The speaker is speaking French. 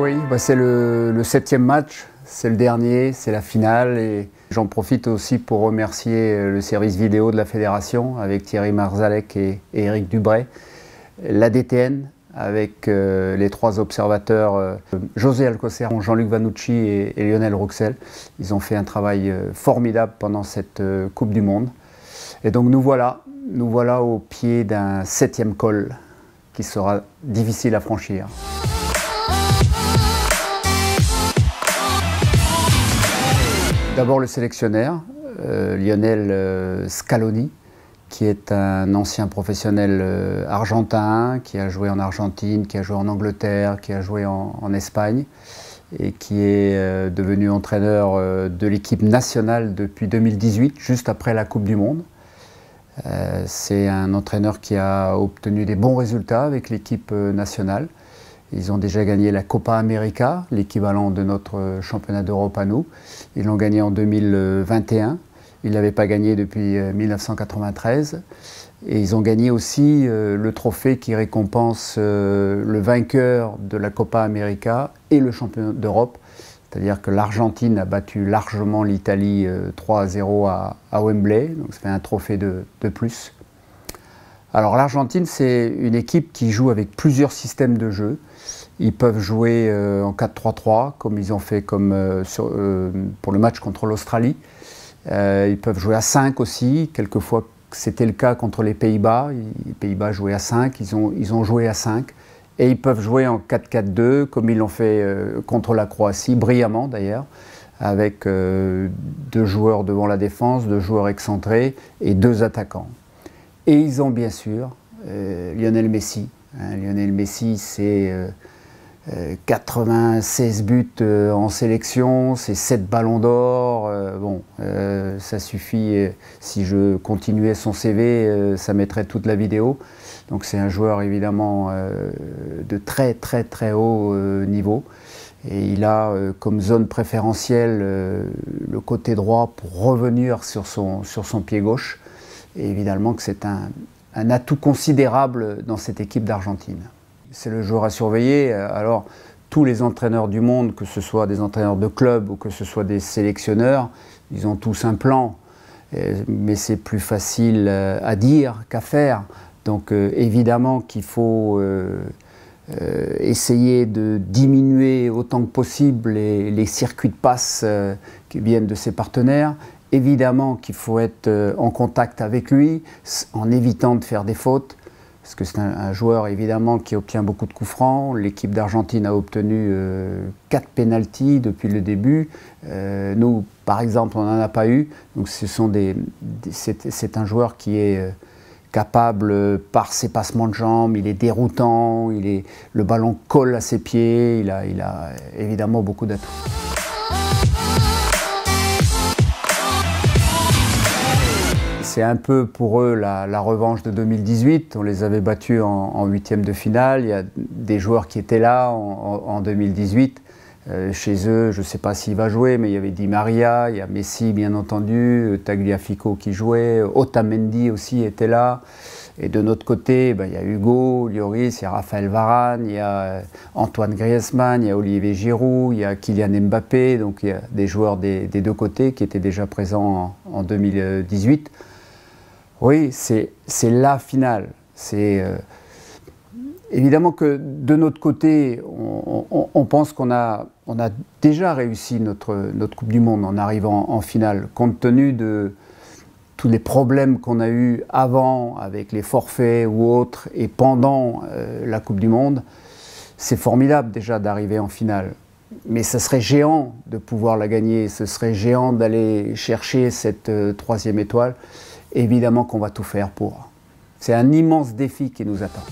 Oui, bah, c'est le, septième match, c'est le dernier, c'est la finale. Et j'en profite aussi pour remercier euh, le service vidéo de la fédération avec Thierry Marzalek et, Éric Eric Dubray, la DTN avec euh, les trois observateurs euh, José Alcocer, Jean-Luc Vanucci et, Lionel Rouxel. Ils ont fait un travail formidable pendant cette Coupe du Monde. Et donc nous voilà, nous voilà au pied d'un septième col qui sera difficile à franchir. D'abord le sélectionnaire euh, Lionel euh, Scaloni, qui est un ancien professionnel euh, argentin, qui a joué en Argentine, qui a joué en Angleterre, qui a joué en, Espagne, et qui est devenu entraîneur de l'équipe nationale depuis 2018, juste après la Coupe du Monde. C'est un entraîneur qui a obtenu des bons résultats avec l'équipe nationale ils ont déjà gagné la Copa América, l'équivalent de notre euh, championnat d'Europe à nous. Ils l'ont gagné en 2021. Ils ne pas gagné depuis 1993. Euh, et ils ont gagné aussi euh, le trophée qui récompense le vainqueur de la Copa América et le championnat d'Europe. C'est-à-dire que l'Argentine a battu largement l'Italie 3 0 à, Wembley. Donc ça fait un trophée de plus. Alors l'Argentine, c'est une équipe qui joue avec plusieurs systèmes de jeu. Ils peuvent jouer euh, en 4-3-3, comme ils ont fait euh, euh, pour le match contre l'Australie. ils peuvent jouer à 5 aussi, quelquefois c'était le cas contre les Pays-Bas. Les Pays-Bas jouaient à 5, ils ont, ils ont joué à 5. Et ils peuvent jouer en 4-4-2, comme ils l'ont fait contre la Croatie, brillamment d'ailleurs, avec deux joueurs devant la défense, deux joueurs excentrés et deux attaquants. Et ils ont bien sûr euh, Lionel Messi. Hein. Lionel Messi, c'est 96 euh, euh, buts en sélection, c'est 7 ballons d'or. bon, ça suffit. si je continuais son CV, ça mettrait toute la vidéo. Donc c'est un joueur évidemment de très très très haut niveau. Et il a comme zone préférentielle le côté droit pour revenir sur son pied gauche évidemment que c'est un, atout considérable dans cette équipe d'Argentine. C'est le joueur à surveiller. Alors, tous les entraîneurs du monde, que ce soit des entraîneurs de club ou que ce soit des sélectionneurs, ils ont tous un plan. Mais c'est plus facile euh, à dire qu'à faire. Donc, euh, évidemment qu'il faut euh, essayer de diminuer autant que possible les, circuits de passe qui viennent de ses partenaires Évidemment qu'il faut être euh, en contact avec lui, en évitant de faire des fautes, parce que c'est un, joueur évidemment qui obtient beaucoup de coups francs. L'équipe d'Argentine a obtenu euh, quatre euh, depuis le début. Euh, nous, par exemple, on n'en a pas eu. Donc, ce sont c'est, un joueur qui est capable par ses passements de jambes, il est déroutant, le ballon colle à ses pieds, il a, il a évidemment beaucoup d'atouts. c'est un peu pour eux la, revanche de 2018. On les avait battus en huitième de finale. Il y a des joueurs qui étaient là en, 2018. Euh, chez eux, je ne sais pas s'il va jouer, mais il y avait Di Maria, il y a Messi bien entendu, euh, Tagliafico qui jouait, euh, Otamendi aussi était là. Et de notre côté, eh ben, il y a Hugo, Lloris, il y a Raphaël Varane, il y a Antoine Griezmann, il y a Olivier Giroud, il y a Kylian Mbappé. Donc il y a des joueurs des, deux côtés qui étaient déjà présents en 2018. Oui, c'est la finale. C'est euh, évidemment que de notre côté, on, pense qu'on a, on a déjà réussi notre, Coupe du Monde en arrivant en finale, compte tenu de tous les problèmes qu'on a eus avant avec les forfaits ou autres et pendant euh, la Coupe du Monde. C'est formidable déjà d'arriver en finale. Mais ce serait géant de pouvoir la gagner, ce serait géant d'aller chercher cette euh, troisième étoile évidemment qu'on va tout faire pour. C'est un immense défi qui nous attend.